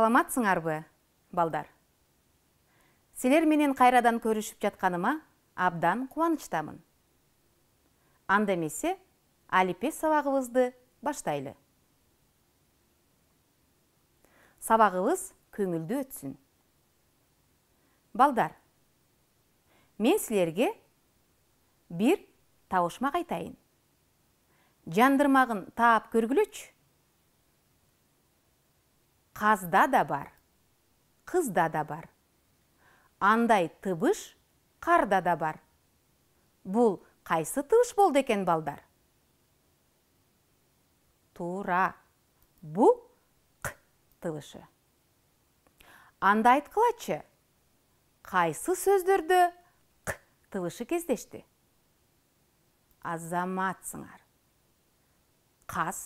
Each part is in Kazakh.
Саламатсыңарбы, балдар? Селер менен қайрадан көрішіп жатқаныма абдан қуаныштамын. Анда месе, әліппе сабағыбызды баштайлы. Сабағыбыз көңілді өтсін. Балдар, мен сілерге бір тауышма қайтайын. Жандырмағын таап көргіліч, қазда да бар қызда да бар андай тыбыш қарда да бар бұл қайсы тыбыш болды екен балдар тура бұл қы тыбышы анда айтқылачы қайсы сөздерді қ тыбышы кездешті азаматсыңар қас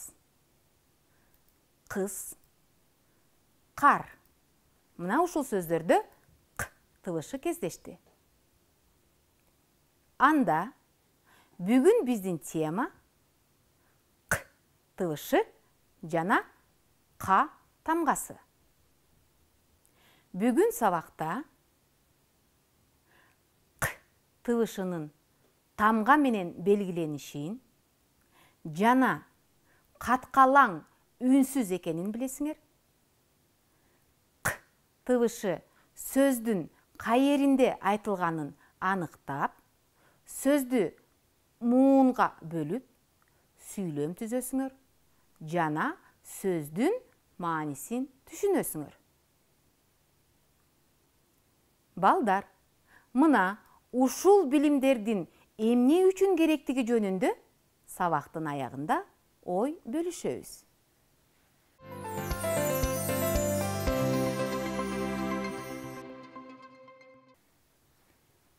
қыз қар мына ушул сөздөрдө қ тыбышы кездешти анда бүгін биздин тема қ тыбышы жана қа тамғасы. Бүгін сабакта қ тыбышынын тамга менен белгиленишин жана каткалаң үнсүз екенін билесиңер тыбышы сөздің қай айтылганын айтылғанын анықтап сөзді муынға бөліп сүйлем түзөсүңөр жана сөздің маанисин түшүнөсүңөр балдар мына ушул билимдердин эмне үчүн керектиги жөнүндө сабактын аягында ой бөлүшөбүз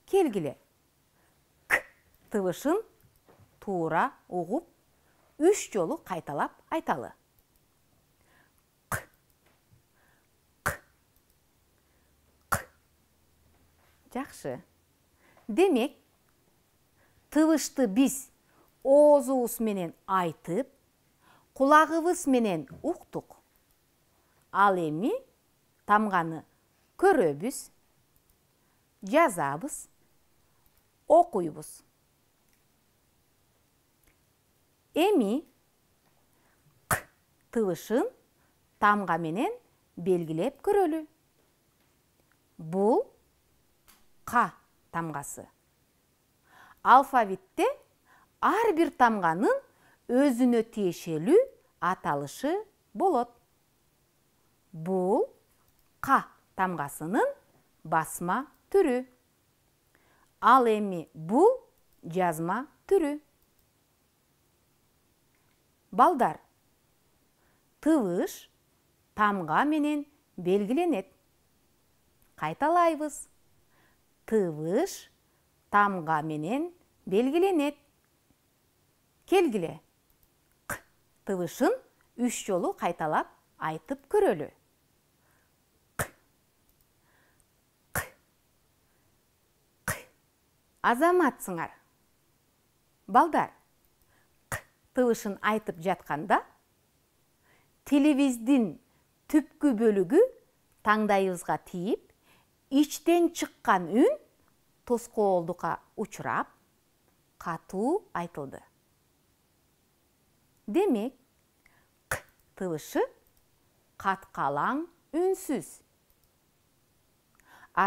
келгіле к тыбышын туура угуп үш жолы қайталап айталы к к к жакшы демек тыбышты биз оозубуз менен айтып кулагыбыз менен уктук ал эми тамганы көрөбүз жазабыз окуйбуз эми к тыбышын тамга менен белгилеп көрөлү бул ка тамгасы алфавитте ар бир тамганын өзүнө тиешелүү аталышы болот бул ка тамгасынын басма түрү ал эми бул жазма түрү балдар тыбыш тамга менен белгиленет кайталайбыз тыбыш тамга менен белгиленет келгиле к тыбышын үч жолу кайталап айтып көрөлү азаматсыңар балдар қ тыбышын айтып жатқанда телевиздин түпкі бөлігі таңдайызға тиіп, іштен чыққан үн тоскоолдукка учурап қату айтылды демек қ тыбышы каткалаң үнсіз.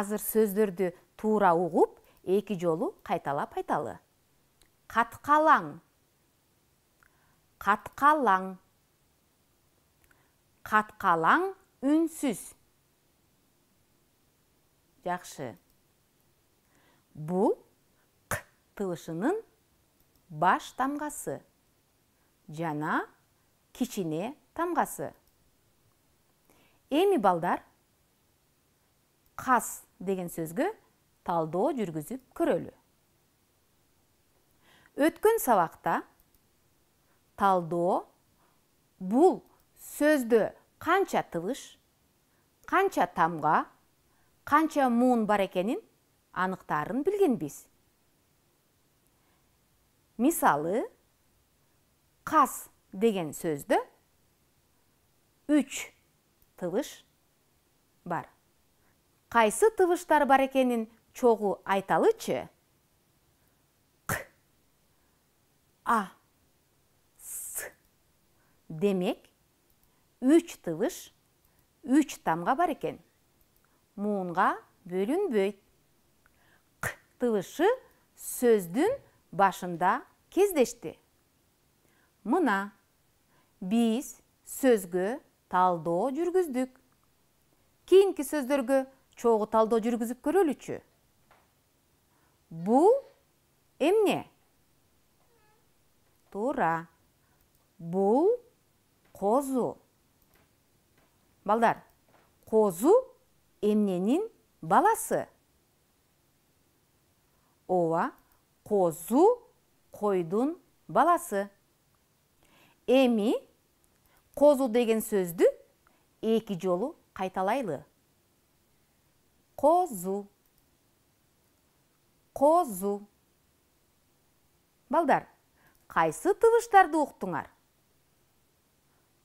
азыр сөздерді туура угуп эки жолу кайталап айталы каткалаң каткалаң каткалаң үнсіз. жакшы Бұл қ тыбышынын баш тамғасы. жана кичине тамғасы. эми балдар қас деген сөзгі талдоо жүргүзүп көрөлү өткөн сабакта талдоо бул сөздө канча тыбыш канча тамга канча муун бар экенин аныктаарын билгенбиз мисалы қас деген сөздө үч тыбыш бар кайсы тыбыштар бар экенин айталы айталычы к а с демек үч тыбыш үч тамга бар экен муунга бөлүнбөйт к тыбышы сөздүн башында кездешти мына сөзгі сөзгө жүргіздік. Кейінкі кийинки сөздөргө талдо талдоо жүргүзүп көрөлүчү бұл эмне Тура. бұл козу балдар козу эмненин баласы ооба козу койдун баласы эми козу деген сөзді екі жолу қайталайлы. козу козу. балдар қайсы тыбыштарды ұқтыңар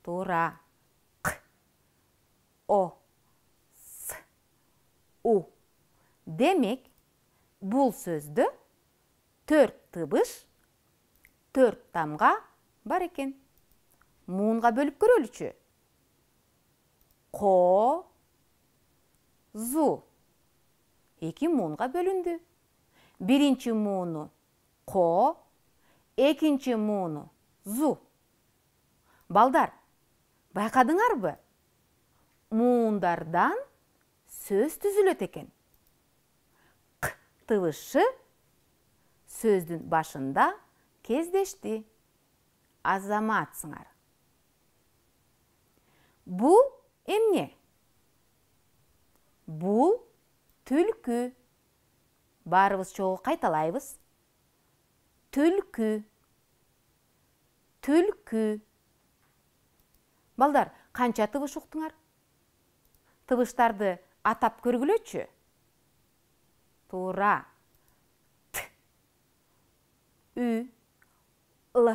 тура қ о с у демек бұл сөзді төрт тыбыш төрт тамға бар екен Мұнға бөліп үші. қо зу екі мұнға бөлінді биринчи мууну ко экинчи мууну зу балдар байкадыңарбы муундардан сөз түзүлөт екен. к тыбышы сөздүн башында кездешти азаматсыңар Бұл эмне Бұл түлкі барыбыз жоғы қайталайбыз түлкі түлкі балдар канча тыбыш ұқтыңар тыбыштарды атап көргүлөчү. туура т Ү. л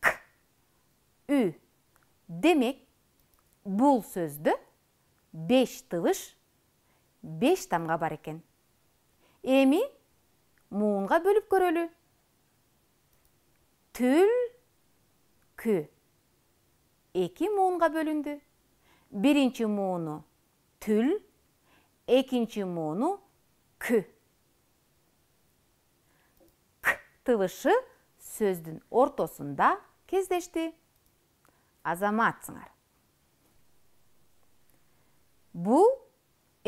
к Ү. демек бұл сөзді беш тыбыш беш тамға бар екен эми муунга бөлүп көрөлү түл кү эки муунга бөлүндү биринчи мууну түл экинчи мууну кү к тыбышы сөздүн ортосунда кездешти азаматсыңар бул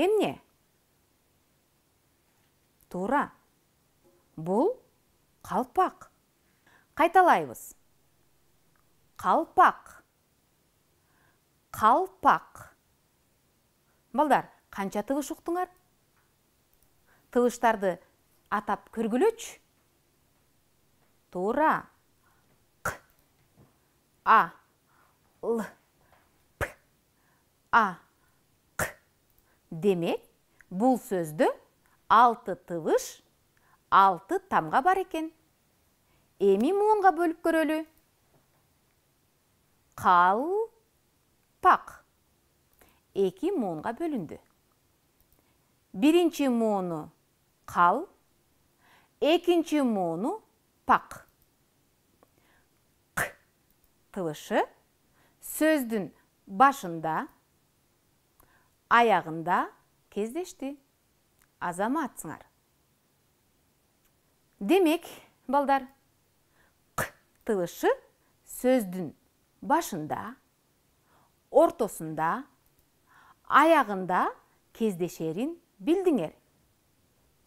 эмне тура бұл қалпақ қайталаймыз қалпақ қалпақ балдар қанша тығыш ұқтыңар тығыштарды атап көргілөч тура қ а л п а қ демек бұл сөзді алты тывыш алты тамға бар екен эми муунга бөлүп көрөлү пақ. эки муынға бөлінді. биринчи мууну қал экинчи мууну пақ. к тыбышы сөздүн башында аяғында кездешті азаматсыңар демек балдар қ тылышы сөздің башында ортосында аяғында кездешерін білдіңер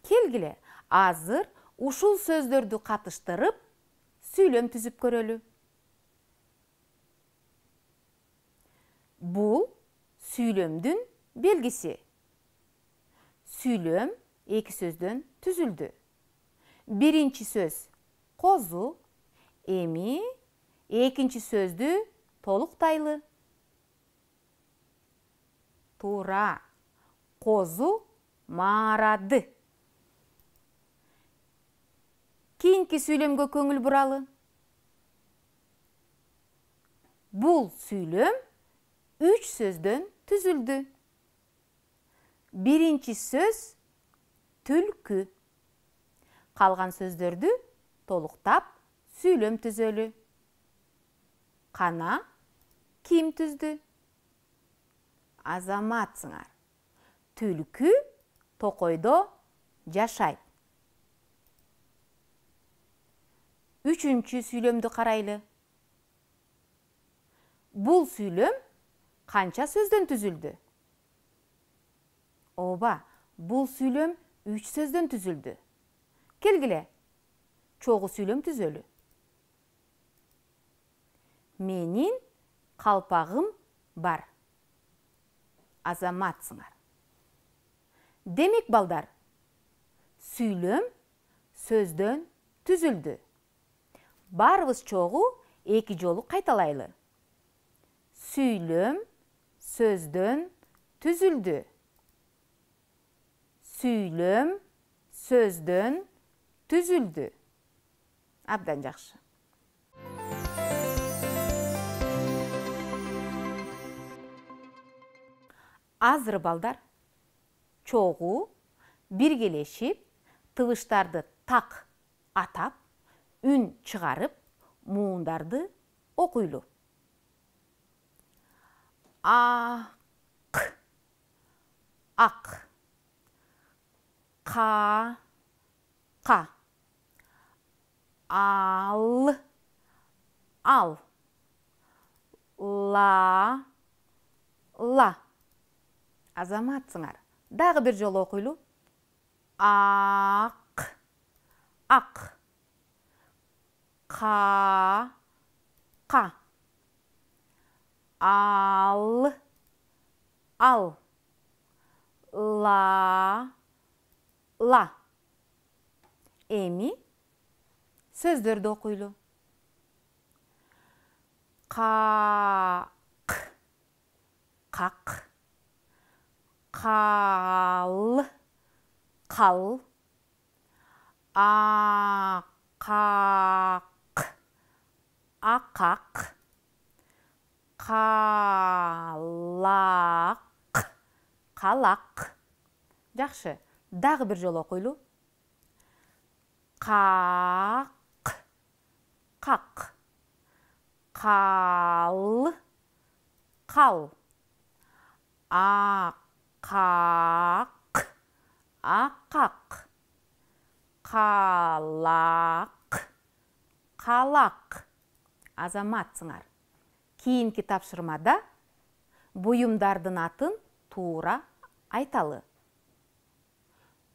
келгіле азыр ушул сөздерді қатыштырып, сүйлөм түзіп көрөлү Бұл сүйлөмдүн белгиси сүйлөм эки сөздөн түзүлдү биринчи сөз козу эми экинчи сөздү толуктайлы туура козу маарады кийинки сүйлөмгө көңүл буралы бул сүйлөм үч сөздөн түзүлдү Бірінші сөз түлкі. Қалған сөздерді толықтап сөйлем түзөлү. Қана ким түзді? Азаматсыңар. Түлкү Түлкі тоқойдо жашайт. Үчүнчү сүйлөмдү қарайлы. Бұл сүйлөм қанша сөзден түзілді? Оба, бұл сүйлем үш сөзден түзілді. Келгіле, чоғы сүйлем түзөлү Менин қалпағым бар. Азаматсыңар. Демек балдар, сүйлөм сөздөн түзілді. баарыбыз чоғы екі жолу қайталайлы. сүйлөм сөздөн түзілді сүйлөм сөздөн түзүлдү абдан жакшы азыр балдар чогуу биргелешип тыбыштарды так атап үн чыгарып муундарды окуйлу ак ак қа қа ал ал ла ла азаматсыңар дағы бір жолу окуйлу ақ ақ қа қа ал ал ла ла эми сөздөрдү окуйлу қақ қақ қал қал ақақ ақақ қалақ қалақ жақсы дағы бір жолу окуйлу қақ қақ қал қал ақақ ақақ қалақ қалақ азаматсыңар кейінгі тапсырмада бұйымдардың атын тура айталы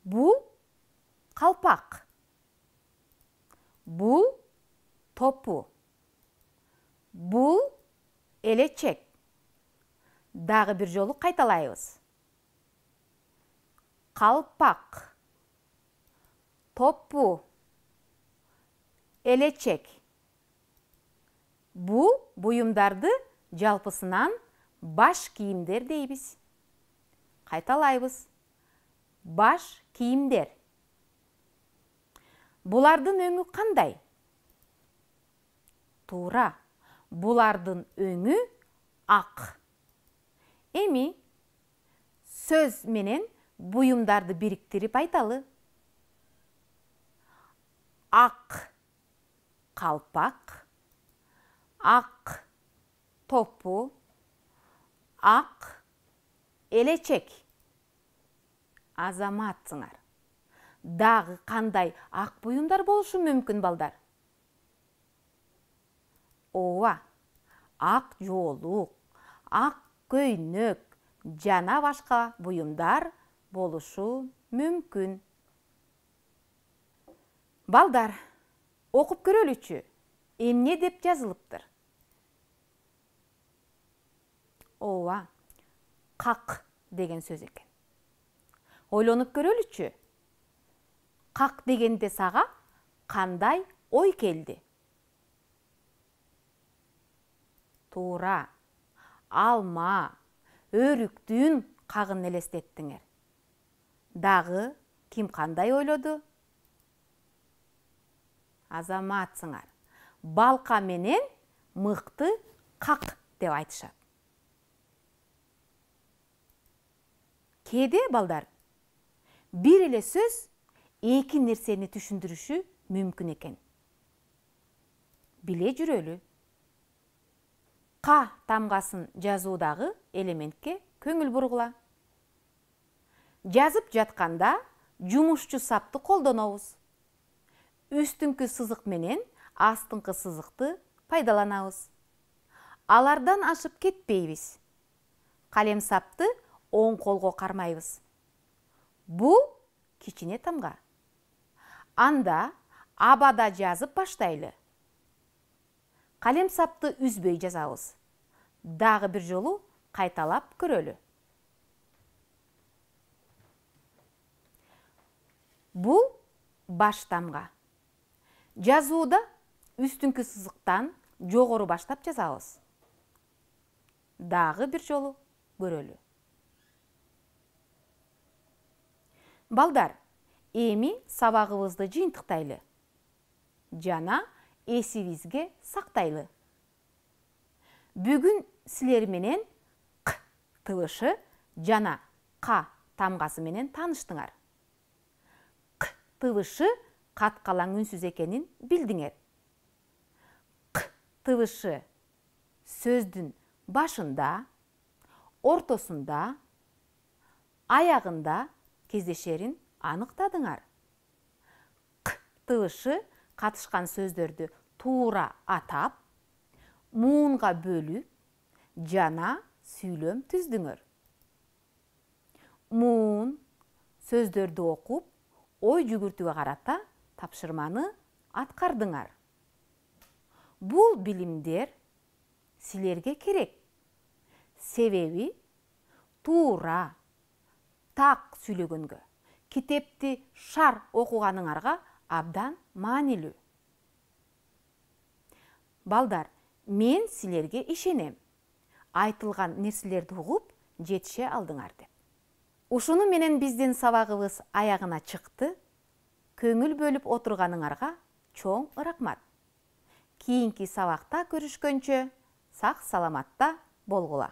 Бұл қалпақ. Бұл топу. Бұл елечек. Дағы бір жолы қайталайыз. Қалпақ. Топу. Елечек. Бұл бұйымдарды жалпысынан баш киімдер дейбіз. Қайталайыз баш киімдер бұлардың өңі қандай тура бұлардың өңі ақ эми сөз менен буюмдарды бириктирип айталы ақ қалпақ ақ топу ақ элечек азаматсыңар дағы қандай ақ бұйымдар болушы мүмкін балдар Оа ақ жолуқ ақ көйнік, жана башка буюмдар болушу мүмкін. балдар окуп көрөлүчү эмне деп жазылыптыр ооба қақ деген сөз екен ойлонуп көрөлүчү как дегенде сага кандай ой келди туура алма өрүктүн кагын элестеттиңер дагы ким кандай ойлоду азаматсыңар балка менен мыкты как деп айтышат кээде балдар бир эле сөз эки нерсени түшүндүрүшү мүмкүн экен биле жүрөлү ка тамгасын жазуудагы элементке көңіл бургула жазып жатқанда жумушчу сапты колдонобуз үстүңкү сызық менен астыңкы сызыкты пайдаланабыз алардан ашып кетпейбиз Қалем сапты оң колго кармайбыз бұл кичине тамға. анда абада жазып баштайлы қалем сапты үзбей жазабыз дағы бір жолу қайталап көрөлү бұл баштамға. Жазуыда жазууда күсізіқтан жоғыру баштап жазабыз Дағы бір жолу көрөлү Балдар, эми сабағыбызды жыйынтыктайлы жана эсибизге сактайлы бүгүн силер менен қ тыбышы жана қа тамгасы менен тааныштыңар қ тыбышы каткалаң үнсүз экенин билдиңер қ тыбышы сөздүн башында ортосунда аягында кездешерін анықтадыңар қ тұлышы қатышқан сөздерді туыра атап мұңға бөлі жана сүйлім түздіңір. Мұң сөздерді оқып ой жүгіртуге қарата тапшырманы атқардыңар. Бұл білімдер сілерге керек себеби туура так сүйлөгөнгө китепти шар окуганыңарга абдан маанилүү балдар мен силерге ишенем айтылған нерселерди угуп жетише алдыңар деп ушуну менен биздин сабагыбыз аягына чыкты көңүл бөлүп отурганыңарга чоң ырахмат кийинки сабакта көрүшкөнчө сақ саламатта болғыла.